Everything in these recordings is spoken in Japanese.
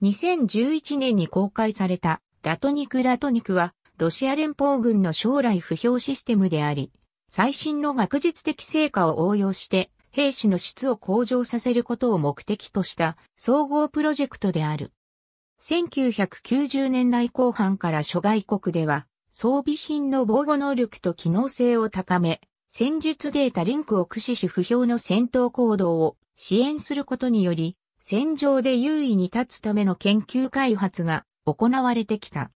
2011年に公開されたラトニクラトニクはロシア連邦軍の将来不評システムであり、最新の学術的成果を応用して兵士の質を向上させることを目的とした総合プロジェクトである。1990年代後半から諸外国では装備品の防護能力と機能性を高め、戦術データリンクを駆使し不評の戦闘行動を支援することにより、戦場で優位に立つための研究開発が行われてきた。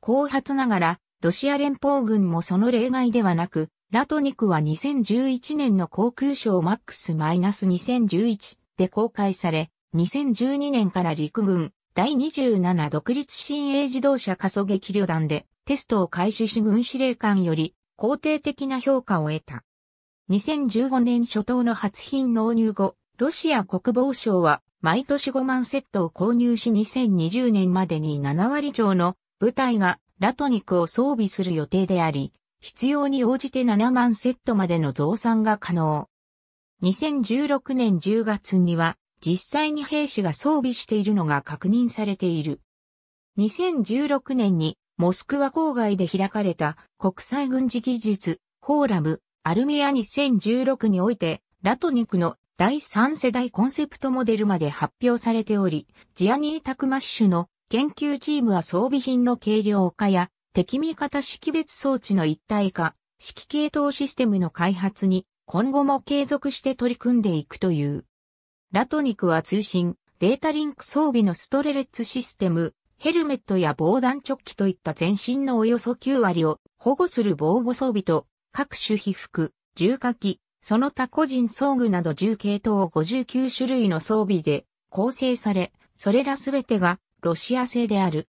後発ながら、ロシア連邦軍もその例外ではなく、ラトニクは2011年の航空ショー MAX-2011 で公開され、2012年から陸軍第27独立新鋭自動車加速撃旅団でテストを開始し軍司令官より肯定的な評価を得た。2015年初頭の発品納入後、ロシア国防省は毎年5万セットを購入し2020年までに7割上の部隊がラトニクを装備する予定であり、必要に応じて7万セットまでの増産が可能。2016年10月には実際に兵士が装備しているのが確認されている。2016年にモスクワ郊外で開かれた国際軍事技術フォーラムアルミア2016においてラトニクの第3世代コンセプトモデルまで発表されており、ジアニー・タクマッシュの研究チームは装備品の軽量化や敵味方識別装置の一体化、指揮系統システムの開発に今後も継続して取り組んでいくという。ラトニクは通信、データリンク装備のストレレッツシステム、ヘルメットや防弾チョッキといった全身のおよそ9割を保護する防護装備と各種被覆、重火器、その他個人装具など重系統59種類の装備で構成され、それらすべてがロシア製である。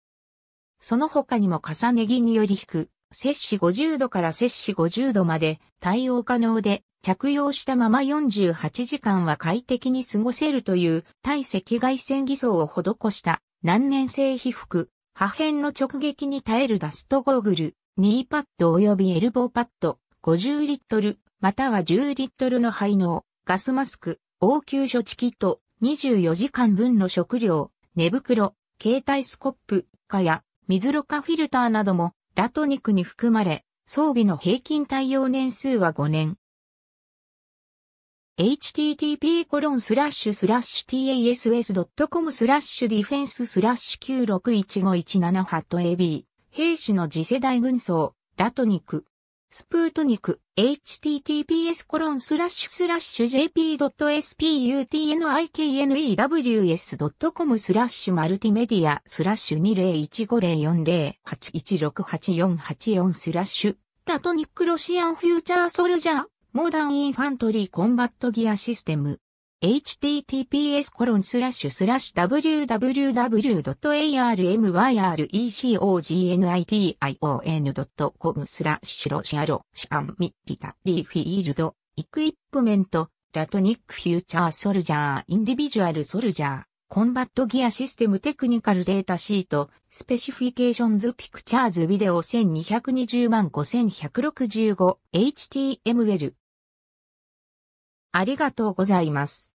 その他にも重ね着により引く、摂氏50度から摂氏50度まで対応可能で、着用したまま48時間は快適に過ごせるという対赤外線偽装を施した難燃性被服、破片の直撃に耐えるダストゴーグル、ニーパッド及びエルボーパッド、50リットル、または10リットルの配納、ガスマスク、応急処置キット、24時間分の食料、寝袋、携帯スコップ、蚊や水ろ過フィルターなどもラトニクに含まれ、装備の平均耐用年数は5年。http コロンスラッシュスラッシュ tass.com スラッシュディフェンススラッシュ9615178 ab 兵士の次世代軍曹ラトニクスプートニク、https コロンスラッシュスラッシュ jp.sputknews.com n i スラッシュマルティメディアスラッシュ201504081684スラッシュラトニックロシアンフューチャーソルジャーモダンインファントリーコンバットギアシステム https www.armyrecogition.com スラッシュロシアロシアンミリタリーフィールドイクイップメントラトニックフューチャーソルジャーインディビジュアルソルジャーコンバットギアシステムテクニカルデータシートスペシフィケーションズピクチャーズビデオ1220万5165 HTML ありがとうございます。